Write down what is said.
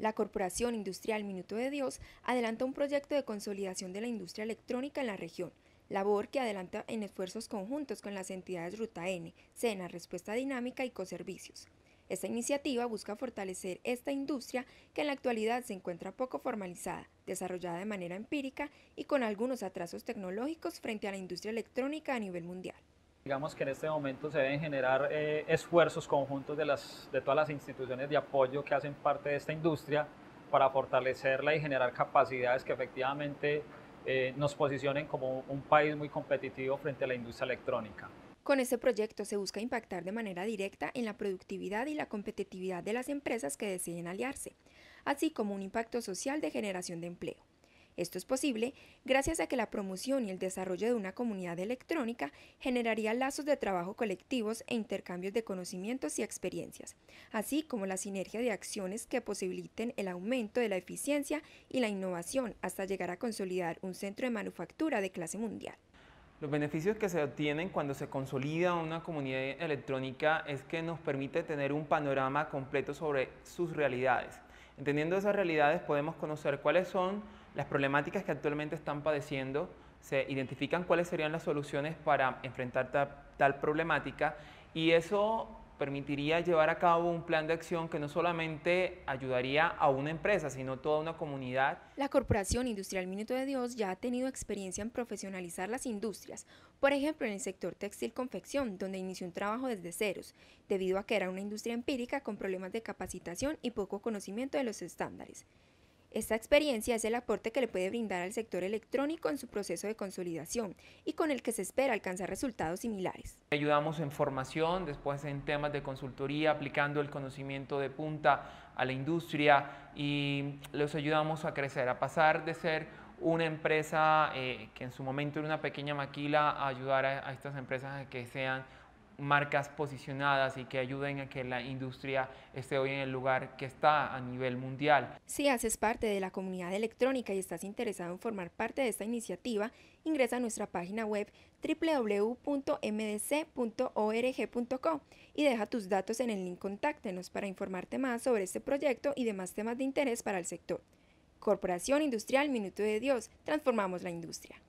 La Corporación Industrial Minuto de Dios adelanta un proyecto de consolidación de la industria electrónica en la región, labor que adelanta en esfuerzos conjuntos con las entidades Ruta N, Sena, Respuesta Dinámica y Coservicios. Esta iniciativa busca fortalecer esta industria que en la actualidad se encuentra poco formalizada, desarrollada de manera empírica y con algunos atrasos tecnológicos frente a la industria electrónica a nivel mundial digamos que en este momento se deben generar eh, esfuerzos conjuntos de, las, de todas las instituciones de apoyo que hacen parte de esta industria para fortalecerla y generar capacidades que efectivamente eh, nos posicionen como un país muy competitivo frente a la industria electrónica. Con este proyecto se busca impactar de manera directa en la productividad y la competitividad de las empresas que deciden aliarse, así como un impacto social de generación de empleo. Esto es posible gracias a que la promoción y el desarrollo de una comunidad electrónica generaría lazos de trabajo colectivos e intercambios de conocimientos y experiencias, así como la sinergia de acciones que posibiliten el aumento de la eficiencia y la innovación hasta llegar a consolidar un centro de manufactura de clase mundial. Los beneficios que se obtienen cuando se consolida una comunidad electrónica es que nos permite tener un panorama completo sobre sus realidades. Entendiendo esas realidades podemos conocer cuáles son las problemáticas que actualmente están padeciendo, se identifican cuáles serían las soluciones para enfrentar tal, problemática y eso permitiría llevar a cabo un plan de acción que no solamente ayudaría a una empresa, sino toda una comunidad. La Corporación Industrial Minuto de Dios ya ha tenido experiencia en profesionalizar las industrias, por ejemplo en el sector textil-confección, donde inició un trabajo desde ceros, debido a que era una industria empírica con problemas de capacitación y poco conocimiento de los estándares. Esta experiencia es el aporte que le puede brindar al sector electrónico en su proceso de consolidación y con el que se espera alcanzar resultados similares. Ayudamos en formación, después en temas de consultoría, aplicando el conocimiento de punta a la industria y los ayudamos a crecer, a pasar de ser una empresa eh, que en su momento era una pequeña maquila a ayudar a, a estas empresas a que sean marcas posicionadas y que ayuden a que la industria esté hoy en el lugar que está a nivel mundial. Si haces parte de la comunidad electrónica y estás interesado en formar parte de esta iniciativa, ingresa a nuestra página web www.mdc.org.co y deja tus datos en el link Contáctenos para informarte más sobre este proyecto y demás temas de interés para el sector. Corporación Industrial Minuto de Dios, transformamos la industria.